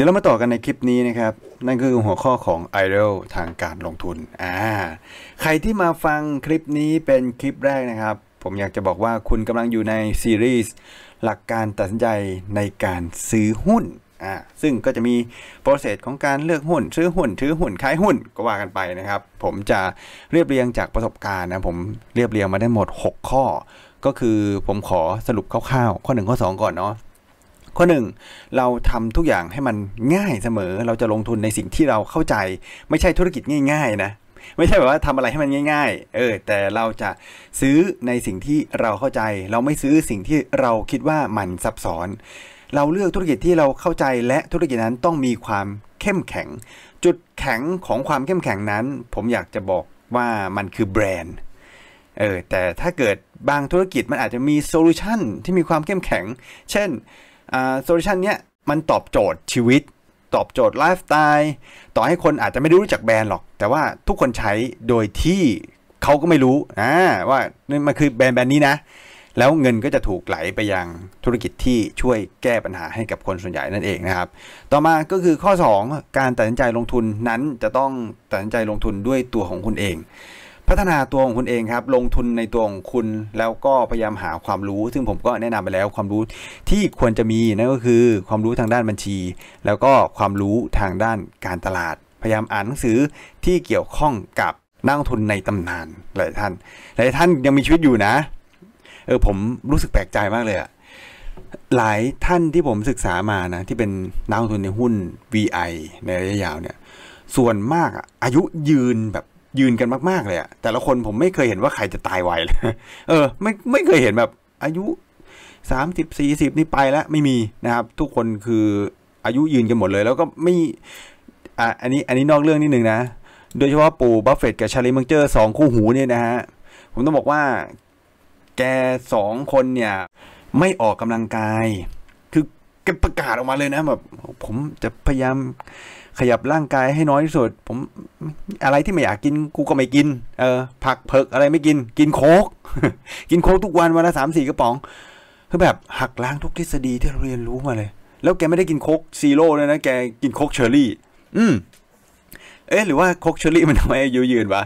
ดี๋ยวเรามาต่อกันในคลิปนี้นะครับนั่นคือหัวข้อของ Idol ทางการลงทุนอ่าใครที่มาฟังคลิปนี้เป็นคลิปแรกนะครับ ผมอยากจะบอกว่าคุณกำลังอยู่ในซีรีส์หลักการตัดสินใจในการซื้อหุ้นอ่าซึ่งก็จะมีโปรเซสของการเลือกหุ้นซื้อหุ้นถือหุ้นขายหุ้นก็ว่ากันไปนะครับ ผมจะเรียบเรียงจากประสบการณ์นะผมเรียบเรียงมาได้หมด 6 ข้อ ก็คือผมขอสรุปคร่าวๆข้อ1ข้อ2ก่อนเนาะข้อหนึ่งเราทำทุกอย่างให้มันง่ายเสมอ เราจะลงทุนในสิ่งที่เราเข้าใจ ไม่ใช่ธุรกิจง่ายๆนะ ไม่ใช่แบบว่าทำอะไรให้มันง่าย ๆเออแต่เราจะซื้อในสิ่งที่เราเข้าใจ เราไม่ซื้อสิ่งที่เราคิดว่ามันซับซ้อน เราเลือกธุรกิจที่เราเข้าใจและธุรกิจนั้นต้องมีความเข้มแข็ง จุดแข็งของความเข้มแข็งนั้น ผมอยากจะบอกว่ามันคือแบรนด์ เออแต่ถ้าเกิดบางธุรกิจมันอาจจะมีโซลูชันที่มีความเข้มแข็ง เช่นโซลูชันเนี้ยมันตอบโจทย์ชีวิต ตอบโจทย์ไลฟ์สไตล์ ต่อให้คนอาจจะไม่ได้รู้จักแบรนด์หรอก แต่ว่าทุกคนใช้โดยที่เขาก็ไม่รู้อ่าว่านี่มันคือแบรนด์แบรนด์นี้นะ แล้วเงินก็จะถูกไหลไปยังธุรกิจที่ช่วยแก้ปัญหาให้กับคนส่วนใหญ่นั่นเองนะครับ ต่อมาก็คือข้อ 2 การตัดสินใจลงทุนนั้นจะต้องตัดสินใจลงทุนด้วยตัวของคุณเองพัฒนาตัวของคุณเองครับ ลงทุนในตัวของคุณแล้วก็พยายามหาความรู้ ซึ่งผมก็แนะนำไปแล้วความรู้ที่ควรจะมีนั่นก็คือ ความรู้ทางด้านบัญชี แล้วก็ความรู้ทางด้านการตลาดพยายามอ่านหนังสือที่เกี่ยวข้องกับนั่งทุนในตำนานหลายท่าน หลายท่านยังมีชีวิตอยู่นะเออผมรู้สึกแปลกใจมากเลยอะหลายท่านที่ผมศึกษามานะที่เป็นนักลงทุนในหุ้น VI ในระยะยาวเนี่ยส่วนมากอายุยืนแบบยืนกันมาก ๆ เลยอะแต่ละคนผมไม่เคยเห็นว่าใครจะตายไวเลยเออ ไม่ไม่เคยเห็นแบบอายุสามสิบสี่สิบนี่ไปแล้ว ไม่มีนะครับ ทุกคนคืออายุยืนกันหมดเลย แล้วก็ไม่อ่ะอันนี้อันนี้นอกเรื่องนิดนึงนะ โดยเฉพาะปู่บัฟเฟตกับชาลีมังเจอร์สองคู่หูเนี่ยนะฮะผมต้องบอกว่าแกสองคนเนี่ย ไม่ออกกำลังกาย คือแกประกาศออกมาเลยนะ แบบ ผมจะพยายามขยับร่างกายให้น้อยที่สุด ผมอะไรที่ไม่อยากกินกูก็ไม่กิน เออ ผักเผืกอะไรไม่กิน กินโคกกินโคกทุกวันวันละสามสี่กระป๋องคือแบบหักล้างทุกทฤษฎีที่เราเรียนรู้มาเลย แล้วแกไม่ได้กินโคกซีโร่เลยนะแกกินโคกเชอร์รี่ อืมเอ๊ะหรือว่าโคกเชอร์รี่มันทำไมอายุยืนวะ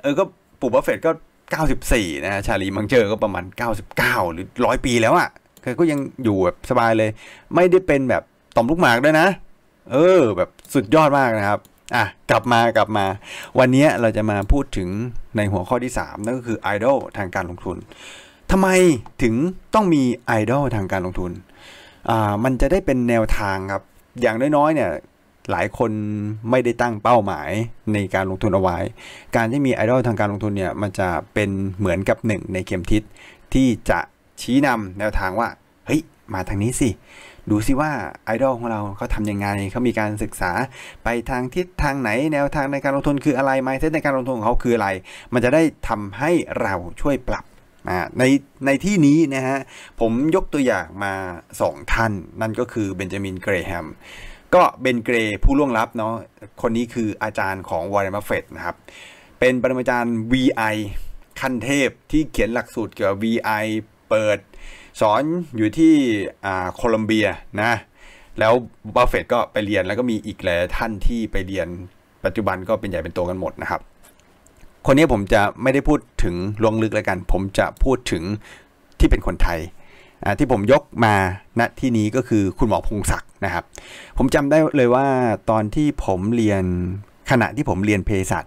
เออก็ปู่บัฟเฟตก็เก้าสิบสี่นะชาลีมังเจอก็ประมาณเก้าสิบเก้าหรือร้อยปีแล้วอะ่ะแกก็ยังอยู่แบบสบายเลย ไม่ได้เป็นแบบต่อมลูกหมากด้วยนะเออแบบสุดยอดมากนะครับอ่ะกลับมากลับมา วันนี้เราจะมาพูดถึงในหัวข้อที่ 3 นั่นก็คือไอดอลทางการลงทุนทำไมถึงต้องมีไอดอลทางการลงทุนอ่ามันจะได้เป็นแนวทางครับ อย่างน้อยๆเนี่ยหลายคนไม่ได้ตั้งเป้าหมายในการลงทุนเอาไว้ การที่มีไอดอลทางการลงทุนเนี่ยมันจะเป็นเหมือนกับหนึ่งในเข็มทิศที่จะชี้นำแนวทางว่า เฮ้ย มาทางนี้สิดูซิว่าไอดอลของเราเขาทำยังไง เขามีการศึกษาไปทางทิศทางไหน แนวทางในการลงทุนคืออะไรไมเซ็ตในการลงทุนของเขาคืออะไร มันจะได้ทำให้เราช่วยปรับ ในในที่นี้นะฮะ ผมยกตัวอย่างมา 2ท่าน นั่นก็คือเบนจามินเกรแฮม ก็เบนเกรผู้ล่วงลับเนาะ คนนี้คืออาจารย์ของวอร์เรนบัฟเฟตนะครับ เป็นปรมาจารย์ VI ขั้นเทพที่เขียนหลักสูตรเกี่ยวกับ VI เปิดสอนอยู่ที่โคลัมเบียนะแล้วบัฟเฟตก็ไปเรียนแล้วก็มีอีกหลายท่านที่ไปเรียนปัจจุบันก็เป็นใหญ่เป็นโตกันหมดนะครับคนนี้ผมจะไม่ได้พูดถึงลงลึกแล้วกันผมจะพูดถึงที่เป็นคนไทย ที่ผมยกมาณที่นี้ก็คือคุณหมอพงศักดิ์นะครับผมจำได้เลยว่าตอนที่ผมเรียนขณะที่ผมเรียนเภสัช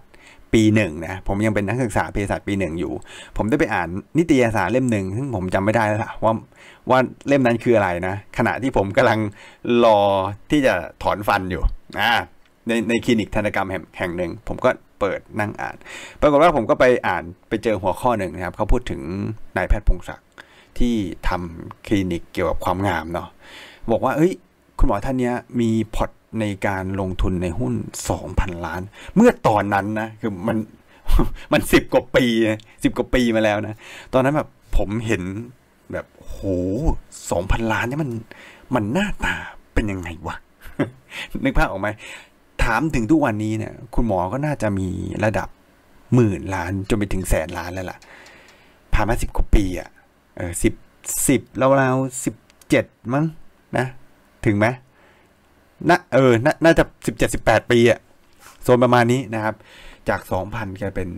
ปีหนึ่งนะผมยังเป็นนักศึกษาเภสัชปีหนึ่งอยู่ ผมได้ไปอ่านนิตยสารเล่มหนึ่งซึ่งผมจำไม่ได้แล้วละว่าว่าเล่มนั้นคืออะไรนะขณะที่ผมกำลังรอที่จะถอนฟันอยู่อ่าในในคลินิกธนกรรมแห่งหนึ่ง ผมก็เปิดนั่งอ่านปรากฏว่าผมก็ไปอ่านไปเจอหัวข้อหนึ่งนะครับเขาพูดถึงนายแพทย์พงศักดิ์ที่ทำคลินิกเกี่ยวกับความงามเนาะบอกว่าเอ้ย คุณหมอท่านเนี้ยมีพอร์ตในการลงทุนในหุ้น2,000ล้าน เมื่อตอนนั้นนะคือมันมันสิบกว่าปีสิบกว่าปีมาแล้วนะตอนนั้นแบบผมเห็นแบบโหสองพันล้านเนี่ยมันมันหน้าตาเป็นยังไงวะนึกภาพออกไหมถามถึงทุกวันนี้เนี่ย คุณหมอก็น่าจะมีระดับหมื่นล้านจนไปถึงแสนล้านแล้วล่ะผ่านมาสิบกว่าปีอะ่ะเออสิบสิบราวาสิบเจ็ดมั้งนะ ถึงไหมน่าเออน่าน่าจะสิบเจ็ดสิบแปดปีอะโซนประมาณนี้นะครับ จากสองพันกลายเป็น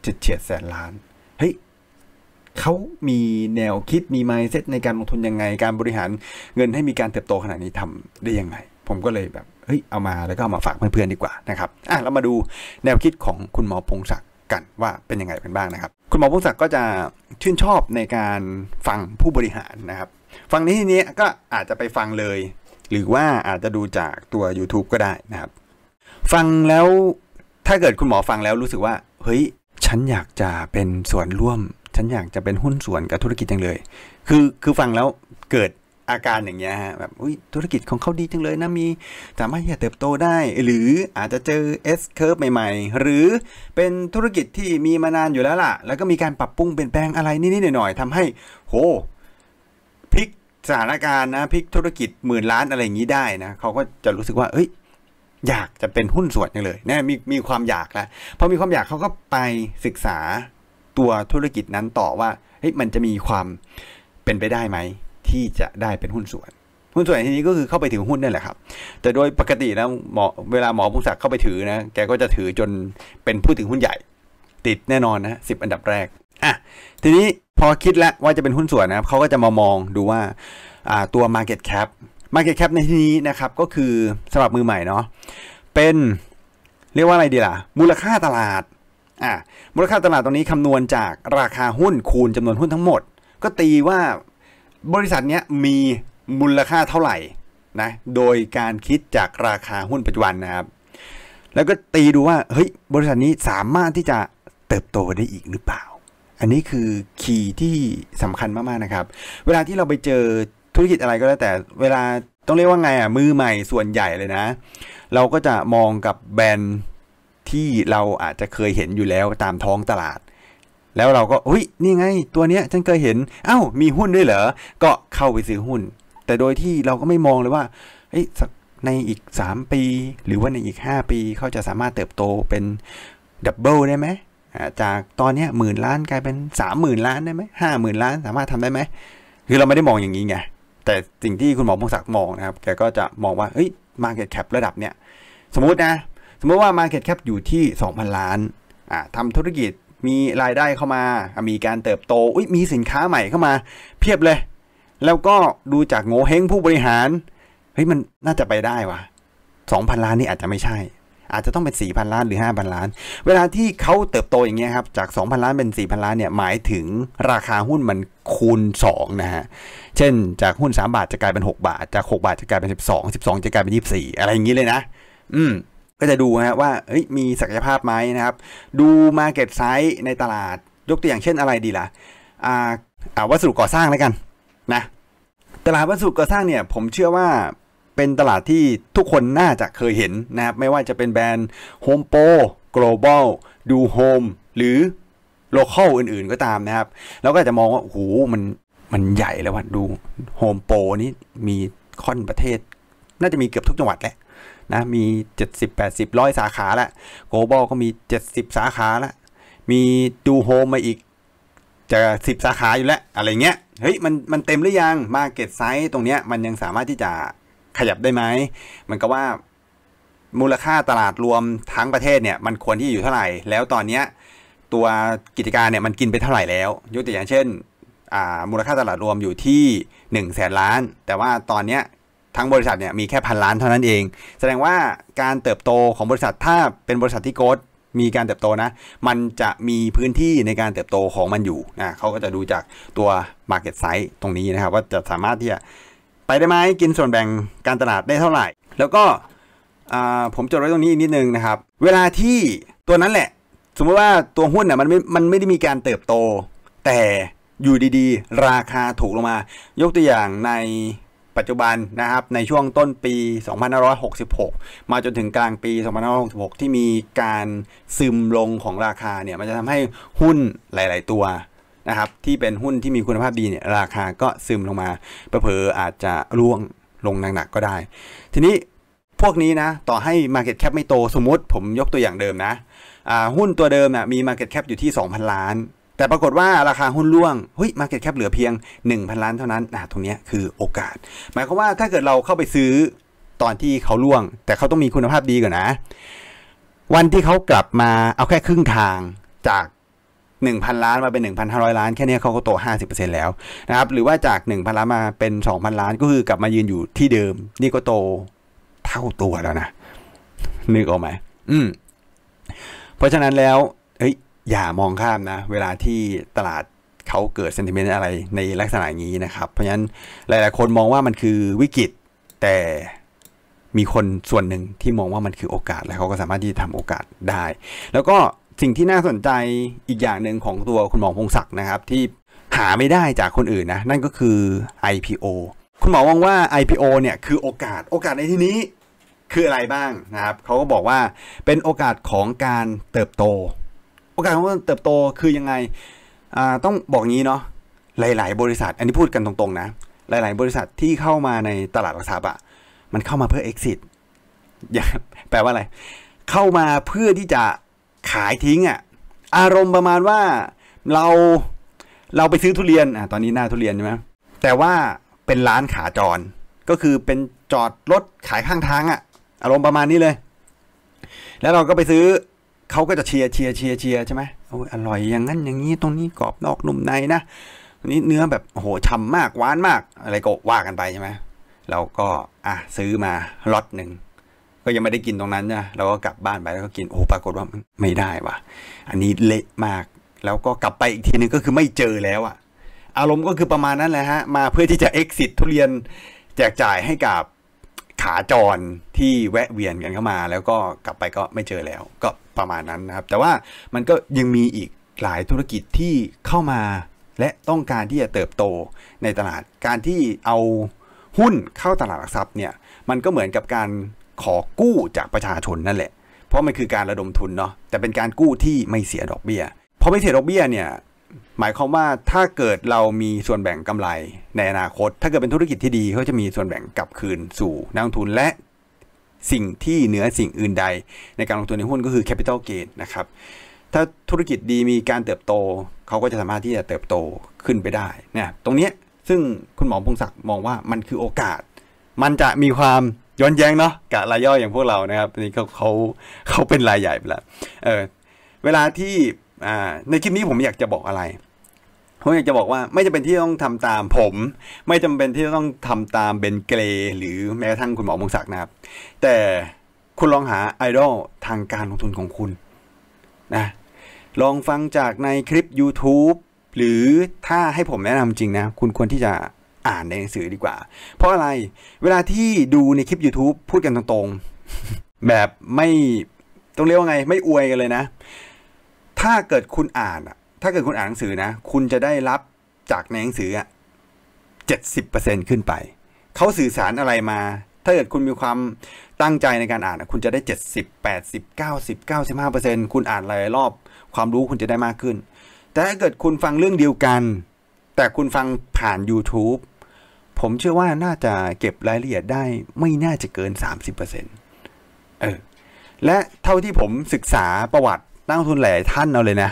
เฉียดเฉียดแสนล้านเฮ้ยเขามีแนวคิดมีไมเซ็ตในการลงทุนยังไง การบริหารเงินให้มีการเติบโตขนาดนี้ทำได้ยังไง ผมก็เลยแบบเฮ้ยเอามาแล้วก็เอามาฝากเพื่อนๆดีกว่านะครับอ่ะเรามาดูแนวคิดของคุณหมอพงศักดิ์กันว่าเป็นยังไงกันบ้างนะครับ คุณหมอพงศักดิ์ก็จะชื่นชอบในการฟังผู้บริหารนะครับ ฟังนี้ทีนี้ก็อาจจะไปฟังเลยหรือว่าอาจจะดูจากตัว YouTube ก็ได้นะครับ ฟังแล้วถ้าเกิดคุณหมอฟังแล้วรู้สึกว่าเฮ้ยฉันอยากจะเป็นส่วนร่วม ฉันอยากจะเป็นหุ้นส่วนกับธุรกิจจังเลย คือคือฟังแล้วเกิดอาการอย่างเงี้ยฮะแบบอุ้ยธุรกิจของเขาดีจังเลยนะมีสามารถที่จะเติบโตได้หรืออาจจะเจอ S curve ใหม่ๆ หรือเป็นธุรกิจที่มีมานานอยู่แล้วล่ะ แล้วก็มีการปรับปรุงเปลี่ยนแปลงอะไรนิดๆหน่อยๆทำให้โหพลิกสถานการณ์นะพลิกธุรกิจหมื่นล้านอะไรอย่างนี้ได้นะเขาก็จะรู้สึกว่า เอ้ยอยากจะเป็นหุ้นส่วนอย่างเลยนะมีมีความอยากแล้วพอมีความอยากเขาก็ไปศึกษาตัวธุรกิจนั้นต่อว่าเฮ้ยมันจะมีความเป็นไปได้ไหมที่จะได้เป็นหุ้นส่วน หุ้นส่วนที่นี้ก็คือเข้าไปถือหุ้นนั่นแหละครับ แต่โดยปกติแล้วหมอเวลาหมอพงศักดิ์เข้าไปถือนะแกก็จะถือจนเป็นผู้ถือหุ้นใหญ่ ติดแน่นอนนะสิบอันดับแรกอ่ะทีนี้พอคิดแล้วว่าจะเป็นหุ้นส่วนนะครับเขาก็จะมามองดูว่าตัว Market Cap Market Cap ในที่นี้นะครับ ก็คือสำหรับมือใหม่เนาะเป็นเรียกว่าอะไรดีล่ะ มูลค่าตลาดอ่ามูลค่าตลาดตรงนี้คำนวณจากราคาหุ้นคูณจำนวนหุ้นทั้งหมด ก็ตีว่าบริษัทนี้มีมูลค่าเท่าไหร่นะโดยการคิดจากราคาหุ้นปัจจุบันนะครับ แล้วก็ตีดูว่าเฮ้ยบริษัทนี้สามารถที่จะเติบโตได้อีกหรือเปล่าอันนี้คือคีย์ที่สำคัญมาก ๆ นะครับ เวลาที่เราไปเจอธุรกิจอะไรก็แล้วแต่ เวลาต้องเรียกว่าไงอ่ะมือใหม่ส่วนใหญ่เลยนะ เราก็จะมองกับแบรนด์ที่เราอาจจะเคยเห็นอยู่แล้วตามท้องตลาด แล้วเราก็อุ้ยนี่ไงตัวเนี้ยฉันเคยเห็น เอา้ามีหุ้นด้วยเหรอ ก็เข้าไปซื้อหุ้น แต่โดยที่เราก็ไม่มองเลยว่าเ้ยในอีก 3 ปี หรือว่าในอีก 5 ปีเขาจะสามารถเติบโตเป็นดับเบิลได้ไหมจากตอนนี้หมื่นล้านกลายเป็นสามหมื่นล้านได้ไหมห้าหมื่นล้านสามารถทำได้ไหม คือเราไม่ได้มองอย่างนี้ไง แต่สิ่งที่คุณหมอพงศักดิ์มองนะครับแกก็จะมองว่าเฮ้ยมาเก็ตแคประดับเนี้ยสมมตินะ สมมติว่ามาเก็ตแคปอยู่ที่ 2,000 ล้านอ่าทำธุรกิจมีรายได้เข้ามา มีการเติบโตอุ้ยมีสินค้าใหม่เข้ามา เพียบเลย แล้วก็ดูจากโง่เฮงผู้บริหารเฮ้ยมันน่าจะไปได้วะ2,000 ล้านนี่อาจจะไม่ใช่อาจจะต้องเป็น 4,000 ล้านหรือ 5,000 ล้าน เวลาที่เขาเติบโตอย่างเงี้ยครับ จาก 2,000 ล้านเป็น 4,000 ล้านเนี่ย หมายถึงราคาหุ้นมันคูณ2นะฮะ เช่น จากหุ้น 3 บาทจะกลายเป็น 6 บาท จาก 6 บาทจะกลายเป็น 12 12 จะกลายเป็น 24 อะไรอย่างงี้เลยนะ อืมก็จะดูฮะว่ามีศักยภาพไหมนะครับ ดู Market Size ในตลาด ยกตัวอย่างเช่นอะไรดีล่ะอ่าวัสดุก่อสร้างแล้วกัน นะ ตลาดวัสดุก่อสร้างเนี่ย ผมเชื่อว่าเป็นตลาดที่ทุกคนน่าจะเคยเห็นนะครับ ไม่ว่าจะเป็นแบรนด์ Home Pro Global ดู Home หรือโลเคอลอื่น ๆ ก็ตามนะครับ แล้วก็จะมองว่าโอ้โหมันมันใหญ่แล้ววัะดูโฮมโปรนี่มีค่อนประเทศ น่าจะมีเกือบทุกจังหวัดแหละนะมี 70 80 100สาขาละโกลบอลก็มี 70 สาขาละมีดูโฮมมาอีกจะ 10 สาขาอยู่แล้ว อะไรเงี้ยเฮ้ยมันมันเต็มหรือยังมาเก็ตไซต์ตรงเนี้ยมันยังสามารถที่จะขยับได้ไหม มันก็ว่า มูลค่าตลาดรวมทั้งประเทศเนี่ย มันควรที่อยู่เท่าไหร่ แล้วตอนเนี้ยตัวกิจการเนี่ยมันกินไปเท่าไหร่แล้ว ยกตัวอย่างเช่น มูลค่าตลาดรวมอยู่ที่1นึ่งแสนล้าน แต่ว่าตอนเนี้ยทั้งบริษัทเนี่ยมีแค่พันล้านเท่านั้นเอง แสดงว่าการเติบโตของบริษัทถ้าเป็นบริษัทที่โกดมีการเติบโตนะ มันจะมีพื้นที่ในการเติบโตของมันอยู่นะเขาก็จะดูจากตัว market size ตรงนี้นะครับว่าจะสามารถที่จะไปได้ไหมกินส่วนแบ่งการตลาดได้เท่าไหร่ แล้วก็ผมจดไว้ตรงนี้อีกนิดนึงนะครับ เวลาที่ตัวนั้นแหละ สมมติว่าตัวหุ้นเนี่ยมันไม่ มันไม่ได้มีการเติบโต แต่อยู่ดีๆ ราคาถูกลงมา ยกตัวอย่างในปัจจุบันนะครับในช่วงต้นปี 2566 มาจนถึงกลางปี 2566 ที่มีการซึมลงของราคาเนี่ยมันจะทำให้หุ้นหลายๆตัวนะครับที่เป็นหุ้นที่มีคุณภาพดีเนี่ยราคาก็ซึมลงมาเผลออาจจะร่วงลงหนักๆก็ได้ ทีนี้พวกนี้นะ ต่อให้ Market Cap ไม่โตสมมติผมยกตัวอย่างเดิมนะ หุ้นตัวเดิมนะมี Market Cap อยู่ที่ 2,000 ล้าน แต่ปรากฏว่าราคาหุ้นร่วงเฮ้ยมาเก็ตแคปเหลือเพียง 1,000 ล้านเท่านั้นนะตรงนี้คือโอกาส หมายความว่าถ้าเกิดเราเข้าไปซื้อตอนที่เขาร่วง แต่เขาต้องมีคุณภาพดีก่อนนะ วันที่เขากลับมาเอาแค่ครึ่งทางจาก1,000ล้านมาเป็น1,500ล้านแค่นี้เขาก็โต50%แล้วนะครับ หรือว่าจาก 1,000ล้านมาเป็น2,000ล้านก็คือกลับมายืนอยู่ที่เดิม นี่ก็โตเท่าตัวแล้วนะนึกออกไหมอืมเพราะฉะนั้นแล้วเฮ้ยอย่ามองข้ามนะ เวลาที่ตลาดเขาเกิดเซนติเมนต์อะไรในลักษณะนี้นะครับเพราะฉะนั้นหลายๆคนมองว่ามันคือวิกฤตแต่มีคนส่วนหนึ่งที่มองว่ามันคือโอกาสและเขาก็สามารถที่จะทำโอกาสได้ แล้วก็สิ่งที่น่าสนใจอีกอย่างหนึ่งของตัวคุณหมอพงศักดิ์นะครับที่หาไม่ได้จากคนอื่นนะนั่นก็คือ IPO คุณหมอมองว่า IPO เนี่ยคือโอกาสโอกาสในที่นี้คืออะไรบ้างนะครับเขาก็บอกว่าเป็นโอกาสของการเติบโต โอกาสของการเติบโตคือยังไงต้องบอกงี้เนาะหลาย ๆ บริษัทอันนี้พูดกันตรง ๆนะหลาย ๆบริษัทที่เข้ามาในตลาดหลักทรัพย์อ่ะมันเข้ามาเพื่อ exit แปลว่าอะไร เข้ามาเพื่อที่จะขายทิ้งอะ่ะอารมณ์ประมาณว่าเราเราไปซื้อทุเรียนอ่ะ ตอนนี้หน้าทุเรียนใช่ไหมแต่ว่าเป็นร้านขาจร ก็คือเป็นจอดรถขายข้างทางอะ่ะอารมณ์ประมาณนี้เลย แล้วเราก็ไปซื้อเขาก็จะเชียร์เชียร์เชียร์เชียร์ใช่ไหมโอ้ยอร่อยอย่างนั้นอย่างนี้ตรงนี้กรอบนอกนุ่มในนะนี่เนื้อแบบโหฉ่ำมากหวานมาก อะไรก็ว่ากันไปใช่ไหมเราก็อ่ะซื้อมาล็อตหนึ่งก็ยังไม่ได้กินตรงนั้นนะเราก็กลับบ้านไปแล้วก็กิน โอ้ปรากฏว่าไม่ได้ว่ะอันนี้เละมาก แล้วก็กลับไปอีกทีนึงก็คือไม่เจอแล้วอะอารมณ์ก็คือประมาณนั้นแหละฮะ มาเพื่อที่จะเอกซิ t ทุเรียนแจกจ่ายให้กับขาจรที่แวะเวียนกันเข้ามา แล้วก็กลับไปก็ไม่เจอแล้ว ก็ประมาณนั้นนะครับ แต่ว่ามันก็ยังมีอีกหลายธุรกิจที่เข้ามา และต้องการที่จะเติบโตในตลาด การที่เอาหุ้นเข้าตลาดหลักทรัพย์เนี่ย มันก็เหมือนกับการขอกู้จากประชาชนนั่นแหละ เพราะมันคือการระดมทุนเนาะ แต่เป็นการกู้ที่ไม่เสียดอกเบี้ยพอไม่เสียดอกเบี้ยเนี่ยหมายความว่าถ้าเกิดเรามีส่วนแบ่งกำไรในอนาคต ถ้าเกิดเป็นธุรกิจที่ดีเขาจะมีส่วนแบ่งกลับคืนสู่นักลงทุนและสิ่งที่เหนือสิ่งอื่นใด ในการลงทุนในหุ้นก็คือแคปิตอลเกตนะครับ ถ้าธุรกิจดีมีการเติบโตเขาก็จะสามารถที่จะเติบโตขึ้นไปได้นะตรงนี้ซึ่งคุณหมอพงศักดิ์มองว่ามันคือโอกาส มันจะมีความย้อนแย้งเนาะกะรายย่อยอย่างพวกเรานะครับนี่เขาเขาเขาเป็นรายใหญ่ไปละ เออเวลาที่อ่าในคลิปนี้ผมอยากจะบอกอะไร ผมอยากจะบอกว่า ไม่จำเป็นที่ต้องทำตามผม ไม่จำเป็นที่ต้องทำตามเบนเกรหรือแม้กระทั่งคุณหมอมงศักดิ์นะครับ แต่คุณลองหาไอดอลทางการลงทุนของคุณ นะ ลองฟังจากในคลิป YouTube หรือถ้าให้ผมแนะนำจริงนะ คุณควรที่จะอ่านในหนังสือดีกว่า เพราะอะไร เวลาที่ดูในคลิป YouTube พูดกันตรงๆ แบบไม่ ต้องเรียกว่าไง ไม่อวยกันเลยนะ ถ้าเกิดคุณอ่าน ถ้าเกิดคุณอ่านหนังสือนะ คุณจะได้รับจากในหนังสือเจ็ดสิบเปอร์เซ็นขึ้นไป เขาสื่อสารอะไรมา ถ้าเกิดคุณมีความตั้งใจในการอ่านคุณจะได้เจ็ดสิบแปดสิบเก้าสิบเก้าสิบห้าเปอร์เซ็นคุณอ่านหลายรอบ ความรู้คุณจะได้มากขึ้น แต่ถ้าเกิดคุณฟังเรื่องเดียวกัน แต่คุณฟังผ่าน YouTube ผมเชื่อว่าน่าจะเก็บรายละเอียดได้ไม่น่าจะเกิน 30%เออ และเท่าที่ผมศึกษาประวัตินักลงทุนหลายท่านเอาเลยนะ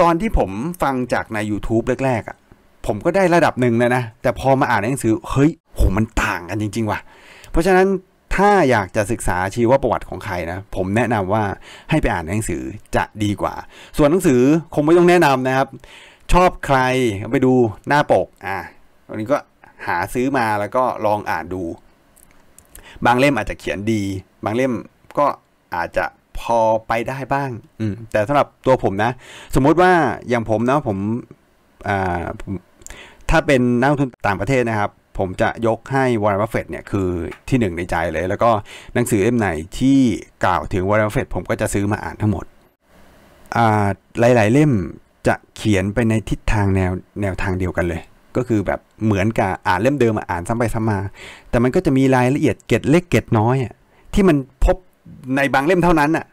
ตอนที่ผมฟังจากใน YouTube แรกๆอะ่ะ ผมก็ได้ระดับหนึ่งแล้วนะ แต่พอมาอ่านหนังสือ เฮ้ย โห มันต่างกันจริง ๆ ว่ะ เพราะฉะนั้นถ้าอยากจะศึกษาชีวประวัติของใครนะ ผมแนะนำว่าให้ไปอ่านหนังสือจะดีกว่า ส่วนหนังสือคงไม่ต้องแนะนำนะครับ ชอบใครไปดูหน้าปก อ่ะวันนี้ก็หาซื้อมาแล้วก็ลองอ่านดู บางเล่มอาจจะเขียนดี บางเล่มก็อาจจะพอไปได้บ้าง อืม แต่สำหรับตัวผมนะ สมมุติว่าอย่างผมนะผมอ่าผมถ้าเป็นนักลงทุนต่างประเทศนะครับ ผมจะยกให้วอร์เรนบัฟเฟตเนี่ยคือที่หนึ่งในใจเลย แล้วก็หนังสือเล่มไหนที่กล่าวถึงวอร์เรนบัฟเฟตผมก็จะซื้อมาอ่านทั้งหมด อ่าหลาย ๆ เล่มจะเขียนไปในทิศทางแนวแนวทางเดียวกันเลยก็คือแบบเหมือนกับอ่านเล่มเดิมอ่านซ้ำไปซ้ำมา แต่มันก็จะมีรายละเอียดเกตเล็กเกตน้อยอ่ะที่มันพบในบางเล่มเท่านั้นอ่ะ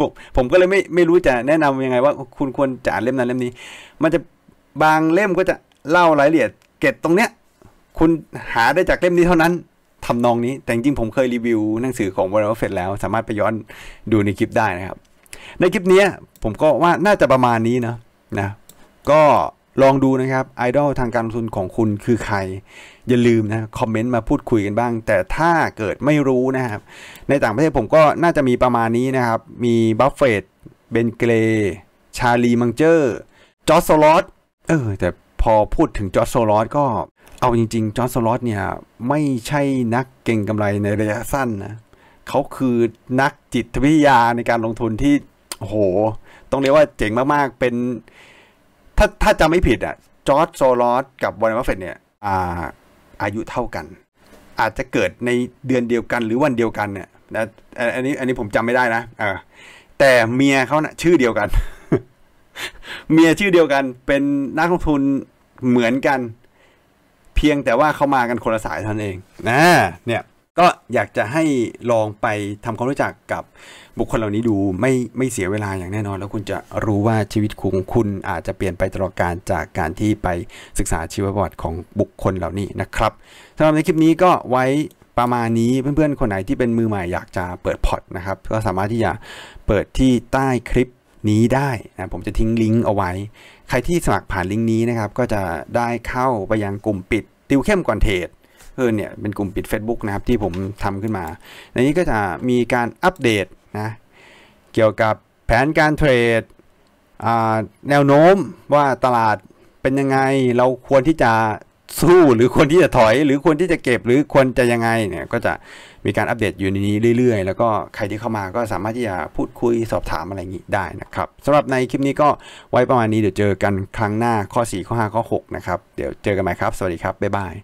ผมผมก็เลยไม่ไม่รู้จะแนะนำยังไงว่า คุณควรจะอ่านเล่มนั้นเล่มนี้ มันจะบางเล่มก็จะเล่ารายละเอียด เกตตรงเนี้ยคุณหาได้จากเล่มนี้เท่านั้น ทำนองนี้ แต่จริงผมเคยรีวิว หนังสือของวอร์เรนเฟตแล้วสามารถไปย้อนดูในคลิปได้นะครับ ในคลิปนี้ผมก็ว่าน่าจะประมาณนี้นะนะ ก็ลองดูนะครับ ไอดอลทางการลงทุนของคุณคือใคร อย่าลืมนะ คอมเมนต์มาพูดคุยกันบ้าง แต่ถ้าเกิดไม่รู้นะครับ ในต่างประเทศผมก็น่าจะมีประมาณนี้นะครับ มีบัฟเฟตเบนเกรชาลีมังเจอร์จอร์สโซลอสเออแต่พอพูดถึงจอร์สโซลอสก็เอาจริง ๆ จอร์สโซลอสเนี่ย ไม่ใช่นักเก่งกำไรในระยะสั้นนะ เขาคือนักจิตวิทยาในการลงทุนที่โหต้องเรียกว่าเจ๋งมากๆเป็นถ้าถ้าจำไม่ผิดอ่ะจอร์จโซลอสกับวอร์เรนบัฟเฟตเนี่ยอาอายุเท่ากัน อาจจะเกิดในเดือนเดียวกันหรือวันเดียวกัน เนี่ยนะอันนี้ อันนี้ผมจำไม่ได้นะเออแต่เมียเขานะ่ะชื่อเดียวกัน เมียชื่อเดียวกัน เป็นนักลงทุนเหมือนกัน เพียงแต่ว่าเขามากันคนละสายเท่านั้นเอง นะ เนี่ยก็อยากจะให้ลองไปทำความรู้จักกับบุคคลเหล่านี้ดู ไม่ไม่เสียเวลาอย่างแน่นอน แล้วคุณจะรู้ว่าชีวิตของคุณอาจจะเปลี่ยนไปตลอดการจากการที่ไปศึกษาชีวประวัติของบุคคลเหล่านี้นะครับสำหรับในคลิปนี้ก็ไว้ประมาณนี้เพื่อนๆคนไหนที่เป็นมือใหม่ อยากจะเปิดพอร์ตนะครับก็สามารถที่จะเปิดที่ใต้คลิปนี้ได้นะผมจะทิ้งลิงก์เอาไว้ ใครที่สมัครผ่านลิงก์นี้นะครับก็จะได้เข้าไปยังกลุ่มปิดติวเข้มก่อนเทรดอร์เนี่ยเป็นกลุ่มปิด Facebook นะครับ ที่ผมทำขึ้นมาในนี้ก็จะมีการอัปเดตนะเกี่ยวกับแผนการเทรดแนวโน้มว่าตลาดเป็นยังไงเราควรที่จะสู้ หรือควรที่จะถอยหรือควรที่จะเก็บ หรือควรจะยังไงเนี่ยก็จะมีการอัปเดตอยู่ในนี้เรื่อย ๆ แล้วก็ใครที่เข้ามาก็สามารถที่จะพูดคุยสอบถามอะไรอย่างนี้ได้นะครับสำหรับในคลิปนี้ก็ไว้ประมาณนี้เดี๋ยวเจอกันครั้งหน้าข้อ 4 ข้อ5ข้อ6นะครับเดี๋ยวเจอกันใหม่ครับ สวัสดีครับบ๊ายบาย